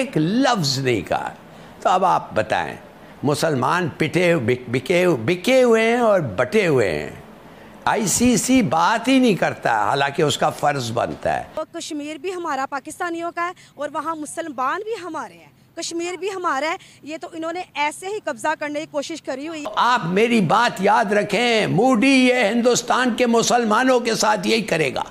एक लफ्ज़ नहीं कहा तो अब आप बताएं मुसलमान पिटे बिके बिके हुए हैं और बटे हुए हैं आईसीसी बात ही नहीं करता हालांकि उसका फर्ज बनता है तो कश्मीर भी हमारा पाकिस्तानियों का है और वहाँ मुसलमान भी हमारे हैं कश्मीर भी हमारा है ये तो इन्होंने ऐसे ही कब्जा करने की कोशिश करी हुई आप मेरी बात याद रखें मूडी ये हिंदुस्तान के मुसलमानों के साथ यही करेगा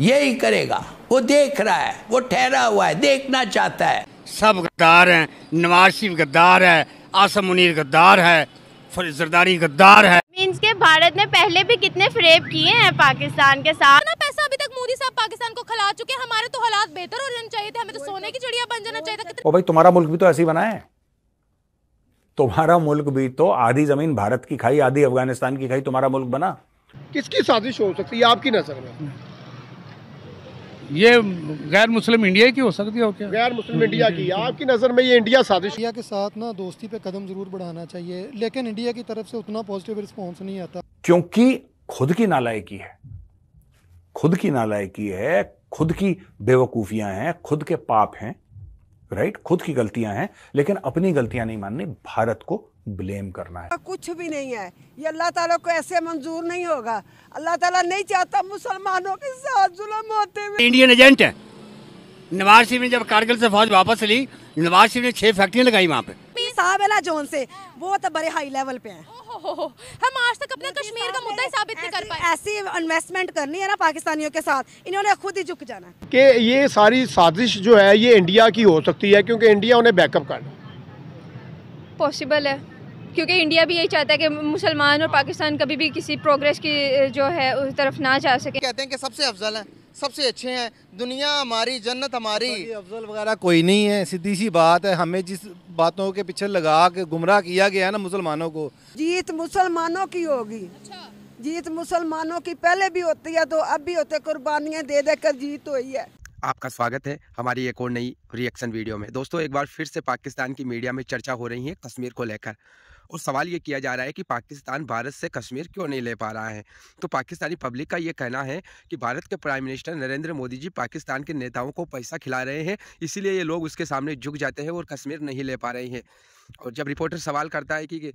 यही करेगा वो देख रहा है वो ठहरा हुआ है देखना चाहता है सब गद्दार हैं नवाज शरीफ गद्दार है आसम मुनीर गद्दार है जरदारी गद्दार है मीन्स के भारत ने पहले भी कितने फ्रेप किए हैं पाकिस्तान के साथ ना पैसा अभी तक मोदी साहब पाकिस्तान को खिला चुके हैं हमारे तो हालात बेहतर हो जाने चाहिए थे हमें तो सोने तो की चिड़िया बन जाना चाहिए था तो ओ भाई तुम्हारा मुल्क भी तो ऐसे ही बना है तुम्हारा मुल्क भी तो आधी जमीन भारत की खाई आधी अफगानिस्तान की खाई तुम्हारा मुल्क बना किसकी साजिश हो सकती है आपकी नजर में ये गैर मुस्लिम इंडिया की हो सकती है क्या गैर मुस्लिम इंडिया की आपकी नज़र में ये इंडिया साजिश इंडिया के साथ ना दोस्ती पे कदम ज़रूर बढ़ाना चाहिए लेकिन इंडिया की तरफ से उतना पॉजिटिव रिस्पॉन्स नहीं आता क्योंकि खुद की नालायकी है खुद की नालायकी है खुद की बेवकूफियां हैं खुद के पाप हैं राइट खुद की गलतियां हैं लेकिन अपनी गलतियां नहीं माननी भारत को ब्लेम करना है कुछ भी नहीं है ये अल्लाह ताला को ऐसे मंजूर नहीं होगा अल्लाह ताला नहीं चाहता मुसलमानों के साथ जुलम होते हुए इंडियन एजेंट है नवाज शरीफ ने जब कारगिल से फौज वापस ली नवाज शरीफ ने छह फैक्ट्रियां लगाई वहाँ पे साहब जोन से वो तो बड़े हाई लेवल पे है हम आज अपना कश्मीर का मुद्दा ही साबित नहीं कर पाए ऐसी इन्वेस्टमेंट करनी है ना पाकिस्तानियों के साथ इन्होंने खुद ही झुक जाना है कि ये सारी साजिश जो है ये इंडिया की हो सकती है क्योंकि इंडिया उन्हें बैकअप करना पॉसिबल है क्योंकि इंडिया भी यही चाहता है कि मुसलमान और पाकिस्तान कभी भी किसी प्रोग्रेस की जो है उस तरफ ना जा सके कहते हैं कि सबसे अफजल है सबसे अच्छे हैं दुनिया हमारी जन्नत हमारी तो अफजल वगैरह कोई नहीं है सीधी सी बात है हमें जिस बातों के पीछे लगा के गुमराह किया गया है ना मुसलमानों को जीत मुसलमानों की होगी अच्छा। जीत मुसलमानों की पहले भी होती है तो अब भी होते कुर्बानियाँ दे देकर जीत हुई है आपका स्वागत है हमारी एक और नई रिएक्शन वीडियो में दोस्तों एक बार फिर से पाकिस्तान की मीडिया में चर्चा हो रही है कश्मीर को लेकर और सवाल ये किया जा रहा है कि पाकिस्तान भारत से कश्मीर क्यों नहीं ले पा रहा है तो पाकिस्तानी पब्लिक का ये कहना है कि भारत के प्राइम मिनिस्टर नरेंद्र मोदी जी पाकिस्तान के नेताओं को पैसा खिला रहे हैं इसीलिए ये लोग उसके सामने झुक जाते हैं और कश्मीर नहीं ले पा रहे हैं और जब रिपोर्टर सवाल करता है कि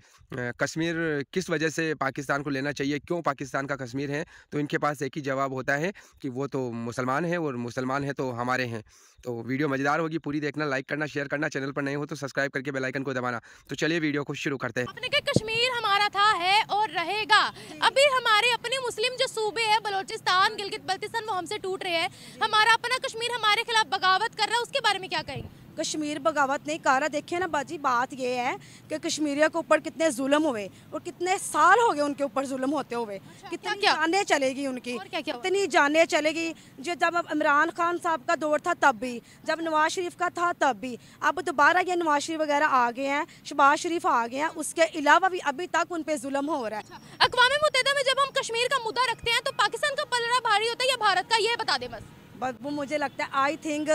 कश्मीर किस वजह से पाकिस्तान को लेना चाहिए क्यों पाकिस्तान का कश्मीर है तो इनके पास एक ही जवाब होता है कि वो तो मुसलमान हैं और मुसलमान हैं तो हमारे हैं तो वीडियो मज़ेदार होगी पूरी देखना लाइक करना शेयर करना चैनल पर नहीं हो तो सब्सक्राइब करके बेलाइकन को दबाना तो चलिए वीडियो को शुरू करते हैं अपने के कश्मीर हमारा था है और रहेगा अभी हमारे अपने मुस्लिम जो सूबे हैं बलोचिस्तान गिलगित बल्तिस्तान वो हमसे टूट रहे हैं हमारा अपना कश्मीर हमारे खिलाफ बगावत कर रहा है उसके बारे में क्या कहेंगे कश्मीर बगावत नहीं कर रहा देखिए ना बाजी बात ये है कि कश्मीरियों के ऊपर कितने जुल्म हुए और कितने साल हो गए उनके ऊपर जुल्म होते हुए अच्छा, कितनी क्या, क्या? जाने चलेगी उनकी क्या, क्या कितनी जाने चलेगी जो जब इमरान खान साहब का दौर था तब भी जब नवाज शरीफ का था तब भी अब दोबारा ये नवाज शरीफ वगैरह आ गए हैं शबाज शरीफ आ गए हैं उसके अलावा भी अभी तक उन पर जुल्म हो रहा है अच्छा, अकवा मुतहदा में जब हम कश्मीर का मुद्दा रखते हैं तो पाकिस्तान का पलड़ा भारी होता है या भारत का ये बता दे बस वो मुझे लगता है आई थिंक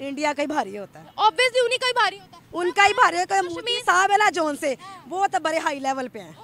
इंडिया का ही भारी होता है ऑब्वियसली उन्हीं का ही भारी होता है उनका ही भारी होता है साहब है ना जोन से वो तो बड़े हाई लेवल पे हैं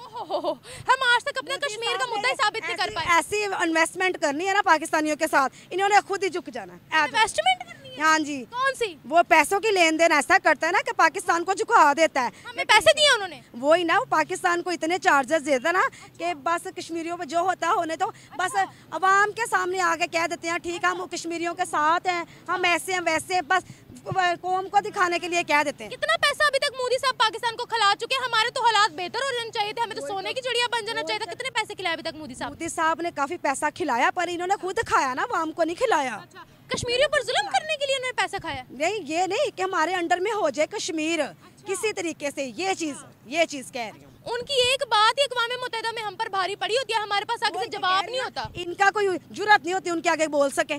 हम आज तक अपना कश्मीर का मुद्दा ही साबित नहीं कर पाए ऐसी इन्वेस्टमेंट करनी है ना पाकिस्तानियों के साथ इन्होंने खुद ही झुक जाना इन्वेस्टमेंट हाँ जी कौन सी वो पैसों की लेन देन ऐसा करता है ना कि पाकिस्तान को झुका देता है हमें पैसे दिए उन्होंने वो ही ना वो पाकिस्तान को इतने चार्जेस देता ना कि बस कश्मीरियों में जो होता होने तो बस आवाम अच्छा। के सामने आके कह देते हैं ठीक हम अच्छा। कश्मीरियों के साथ हैं हम ऐसे हैं वैसे हैं बस कौम को दिखाने के लिए कह देते हैं कितना पैसा अभी तक मोदी साहब पाकिस्तान को खिला चुके हैं हमारे तो हालात बेहतर हो जाने चाहिए थे हमें तो सोने तो। की चिड़िया बन जाना चाहिए था तो। कितने पैसे खिलाए अभी तक मोदी साहब मोदी साहब ने काफी पैसा खिलाया पर इन्होंने खुद खाया ना आवाम को नहीं खिलाया अच्छा। कश्मीरियों पर जुल्म अच्छा। करने के लिए उन्होंने पैसा खाया नहीं ये नहीं कि हमारे अंडर में हो जाए कश्मीर अच्छा। किसी तरीके से ये चीज ये चीज कह रही हूँ उनकी एक बात ही मुतहदा में हम पर भारी पड़ी होती है हमारे पास आगे तो जवाब नहीं होता इनका कोई जरूरत नहीं होती उनके आगे बोल सके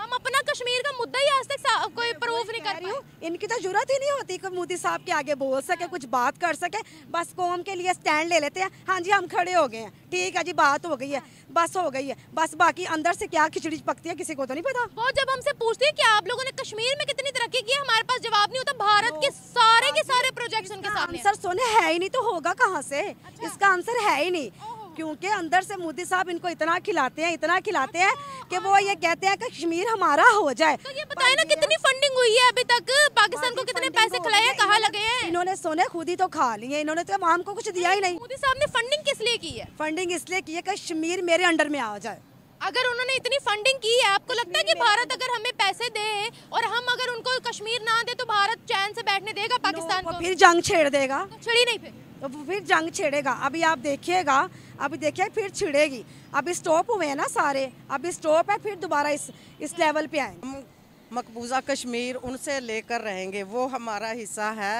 हम अपना कश्मीर का मुद्दा ही आज तक कोई प्रूफ नहीं कर रही हूँ इनकी तो जरूरत ही नहीं होती कि मोदी साहब के आगे बोल सके कुछ बात कर सके बस कौम के लिए स्टैंड ले लेते हैं हाँ जी हम खड़े हो गए हैं ठीक है जी बात हो गई है बस हो गई है बस बाकी अंदर से क्या खिचड़ी पकती है किसी को तो नहीं पता वो जब हमसे पूछती है की आप लोगों ने कश्मीर में कितनी तरक्की की हमारे पास जवाब नहीं होता भारत के तो सारे के हाँ सारे प्रोजेक्ट उनके आंसर सुने है ही नहीं तो होगा कहाँ से अच्छा। इसका आंसर है ही नहीं क्योंकि अंदर से मोदी साहब इनको इतना खिलाते हैं इतना खिलाते हैं कि वो ये कहते हैं कि कश्मीर हमारा हो जाए तो ये बताए ना कितनी फंडिंग हुई है अभी तक पाकिस्तान को कितने पैसे तो खिलाए हैं कहाँ लगे हैं इन्होंने सोने खुद ही तो खा लिए इन्होंने तो आम को कुछ दिया ही नहीं मोदी साहब ने फंडिंग किस लिए की है फंडिंग इसलिए की है कश्मीर मेरे अंडर में आ जाए अगर उन्होंने इतनी फंडिंग की है आपको लगता है कि भारत अगर हमें पैसे दे और हम अगर उनको कश्मीर ना दे तो भारत चैन से बैठने देगा पाकिस्तान को फिर जंग छेड़ देगा तो छेड़ी नहीं फिर तो फिर जंग छेड़ेगा अभी आप देखिएगा अभी देखिए फिर छिड़ेगी अभी स्टॉप हुए हैं ना सारे अभी स्टॉप है फिर दोबारा इस इस लेवल पे आए मकबूजा कश्मीर उनसे लेकर रहेंगे वो हमारा हिस्सा है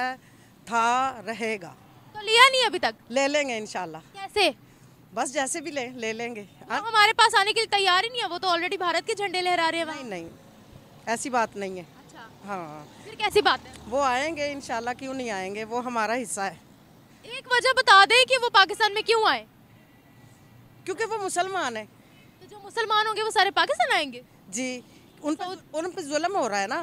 था रहेगा तो लिया नहीं अभी तक ले लेंगे इनशाला कैसे बस जैसे भी ले ले लेंगे तो हाँ? हमारे पास आने के लिए तैयार ही नहीं है वो तो ऑलरेडी भारत के झंडे लहरा रहे हैं नहीं नहीं ऐसी बात नहीं है अच्छा हाँ फिर कैसी बात है वो आएंगे इनशाला क्यों नहीं आएंगे वो हमारा हिस्सा है एक वजह बता दें कि वो पाकिस्तान में क्यों आए क्योंकि वो मुसलमान है तो जो मुसलमान होंगे वो सारे पाकिस्तान आएंगे जी उन पर उन पर जुलम हो रहा है ना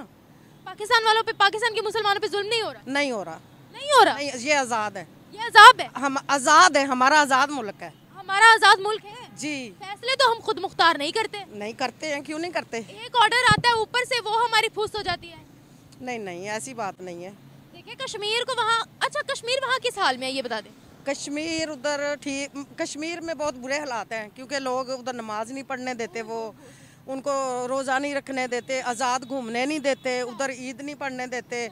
पाकिस्तान वालों पे पाकिस्तान के मुसलमानों पे जुल्म नहीं हो रहा नहीं हो रहा नहीं हो रहा नहीं, ये आज़ाद है ये आज़ाद है हम आज़ाद है हमारा आज़ाद मुल्क है हमारा आज़ाद मुल्क है जी फैसले तो हम खुद मुख्तार नहीं करते नहीं करते हैं क्यों नहीं करते एक ऑर्डर आता है ऊपर से वो हमारी फूस हो जाती है नहीं नहीं ऐसी बात नहीं है देखिए कश्मीर को वहाँ अच्छा कश्मीर वहाँ किस हाल में है ये बता दें कश्मीर उधर ठीक कश्मीर में बहुत बुरे हालात हैं क्योंकि लोग उधर नमाज नहीं पढ़ने देते वो उनको रोज़ा नहीं रखने देते आज़ाद घूमने नहीं देते उधर ईद नहीं पढ़ने देते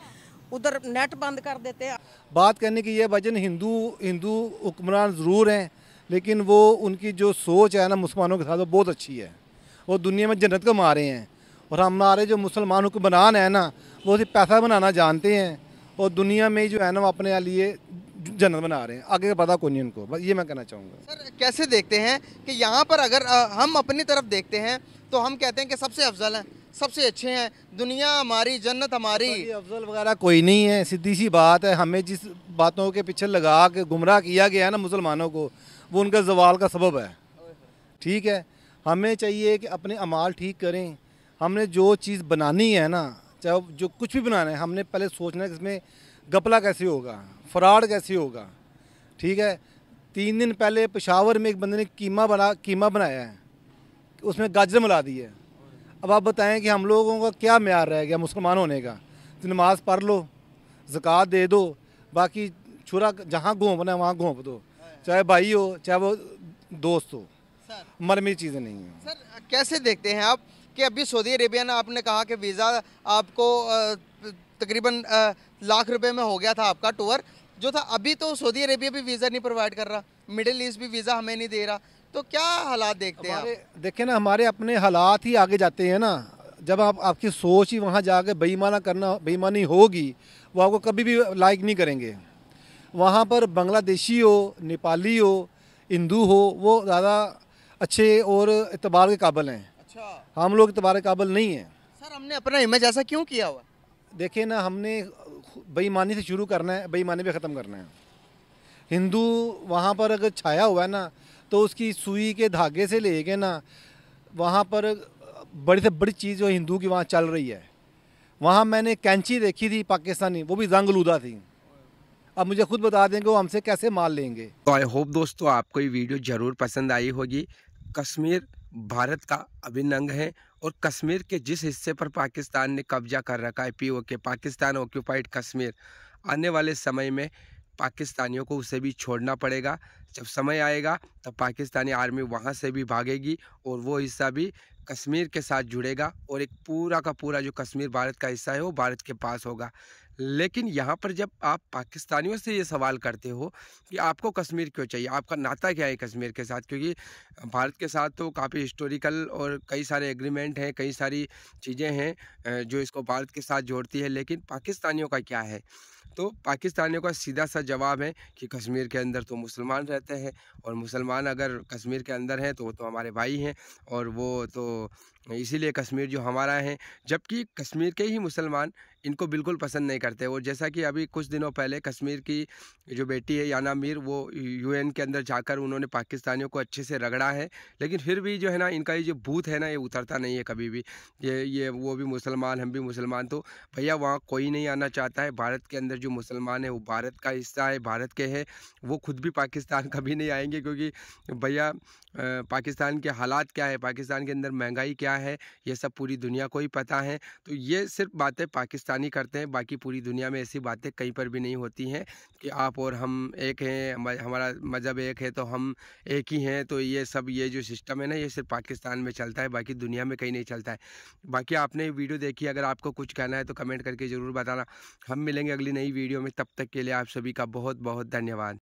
उधर नेट बंद कर देते बात करने की यह वजन हिंदू हिंदू हुक्मरान ज़रूर हैं लेकिन वो उनकी जो सोच है ना मुसलमानों के साथ वो बहुत अच्छी है वो दुनिया में जन्नत को मारे हैं और हमारे जो मुसलमान हुक्मरान हैं ना वो सिर्फ पैसा बनाना जानते हैं और दुनिया में जो है ना वो अपने लिए जन्नत बना रहे हैं आगे का पता कोई नहीं उनको बस ये मैं कहना चाहूँगा सर कैसे देखते हैं कि यहाँ पर अगर हम अपनी तरफ देखते हैं तो हम कहते हैं कि सबसे अफजल हैं सबसे अच्छे हैं दुनिया हमारी जन्नत हमारी अफजल वगैरह कोई नहीं है सीधी सी बात है हमें जिस बातों के पीछे लगा के गुमराह किया गया है ना मुसलमानों को वो उनका जवाल का सबब है ठीक है हमें चाहिए कि अपने अमाल ठीक करें हमने जो चीज़ बनानी है ना चाहे जो कुछ भी बनाना है हमने पहले सोचना है कि इसमें गपला कैसे होगा फ्रॉड कैसे होगा ठीक है तीन दिन पहले पेशावर में एक बंदे ने कीमा बना कीमा बनाया है उसमें गाजर मिला दी है अब आप बताएं कि हम लोगों का क्या मैार रह गया मुसलमान होने का तो नमाज़ पढ़ लो जक़ात दे दो बाकी छुरा जहाँ घोंपना है वहाँ घोंप दो चाहे भाई हो चाहे वो दोस्त हो मरमी चीज़ें नहीं हैं सर कैसे देखते हैं आप कि अभी सऊदी अरेबिया ने आपने कहा कि वीज़ा आपको आ, तकरीबन लाख रुपए में हो गया था आपका टूर जो था अभी तो सऊदी अरेबिया भी वीज़ा नहीं प्रोवाइड कर रहा मिडिल ईस्ट भी वीज़ा हमें नहीं दे रहा तो क्या हालात देखते हैं देखिए ना हमारे अपने हालात ही आगे जाते हैं ना जब आप आपकी सोच ही वहाँ जाके बेईमाना करना बेईमानी होगी वो आपको कभी भी लाइक नहीं करेंगे वहाँ पर बांग्लादेशी हो नेपाली हो हिंदू हो वो ज़्यादा अच्छे और इतबार के काबिल हैं अच्छा हम लोग इतबार के काबिल नहीं हैं सर हमने अपना इमेज ऐसा क्यों किया हुआ देखिए ना हमने बेईमानी से शुरू करना है बेईमानी पे ख़त्म करना है हिंदू वहाँ पर अगर छाया हुआ है ना तो उसकी सुई के धागे से ले गए ना वहाँ पर बड़ी से बड़ी चीज़ जो हिंदू की वहाँ चल रही है वहाँ मैंने कैंची देखी थी पाकिस्तानी वो भी लूदा थी अब मुझे खुद बता देंगे वो हमसे कैसे माल लेंगे तो आई होप दोस्तों आपको ये वीडियो ज़रूर पसंद आई होगी कश्मीर भारत का अभिनंग है और कश्मीर के जिस हिस्से पर पाकिस्तान ने कब्जा कर रखा है पी के पाकिस्तान ऑक्यूपाइड कश्मीर आने वाले समय में पाकिस्तानियों को उसे भी छोड़ना पड़ेगा जब समय आएगा तब पाकिस्तानी आर्मी वहाँ से भी भागेगी और वो हिस्सा भी कश्मीर के साथ जुड़ेगा और एक पूरा का पूरा जो कश्मीर भारत का हिस्सा है वो भारत के पास होगा लेकिन यहाँ पर जब आप पाकिस्तानियों से ये सवाल करते हो कि आपको कश्मीर क्यों चाहिए आपका नाता क्या है कश्मीर के साथ क्योंकि भारत के साथ तो काफ़ी हिस्टोरिकल और कई सारे एग्रीमेंट हैं कई सारी चीज़ें हैं जो इसको भारत के साथ जोड़ती है लेकिन पाकिस्तानियों का क्या है तो पाकिस्तानियों का सीधा सा जवाब है कि कश्मीर के अंदर तो मुसलमान रहते हैं और मुसलमान अगर कश्मीर के अंदर हैं तो वो तो हमारे भाई हैं और वो तो इसीलिए कश्मीर जो हमारा है जबकि कश्मीर के ही मुसलमान इनको बिल्कुल पसंद नहीं करते और जैसा कि अभी कुछ दिनों पहले कश्मीर की जो बेटी है याना मीर वो यूएन के अंदर जाकर उन्होंने पाकिस्तानियों को अच्छे से रगड़ा है लेकिन फिर भी जो है ना इनका ये जो भूत है ना ये उतरता नहीं है कभी भी ये ये वो भी मुसलमान हम भी मुसलमान तो भैया वहाँ कोई नहीं आना चाहता है भारत के अंदर जो मुसलमान है वो भारत का हिस्सा है भारत के है वो खुद भी पाकिस्तान कभी नहीं आएंगे क्योंकि भैया पाकिस्तान के हालात क्या है पाकिस्तान के अंदर महंगाई क्या है ये सब पूरी दुनिया को ही पता है तो ये सिर्फ बातें पाकिस्तानी करते हैं बाकी पूरी दुनिया में ऐसी बातें कहीं पर भी नहीं होती हैं कि आप और हम एक हैं हमारा मज़हब एक है तो हम एक ही हैं तो ये सब ये जो सिस्टम है ना ये सिर्फ पाकिस्तान में चलता है बाकी दुनिया में कहीं नहीं चलता है बाकी आपने वीडियो देखी अगर आपको कुछ कहना है तो कमेंट करके ज़रूर बताना हम मिलेंगे अगली नई वीडियो में तब तक के लिए आप सभी का बहुत बहुत धन्यवाद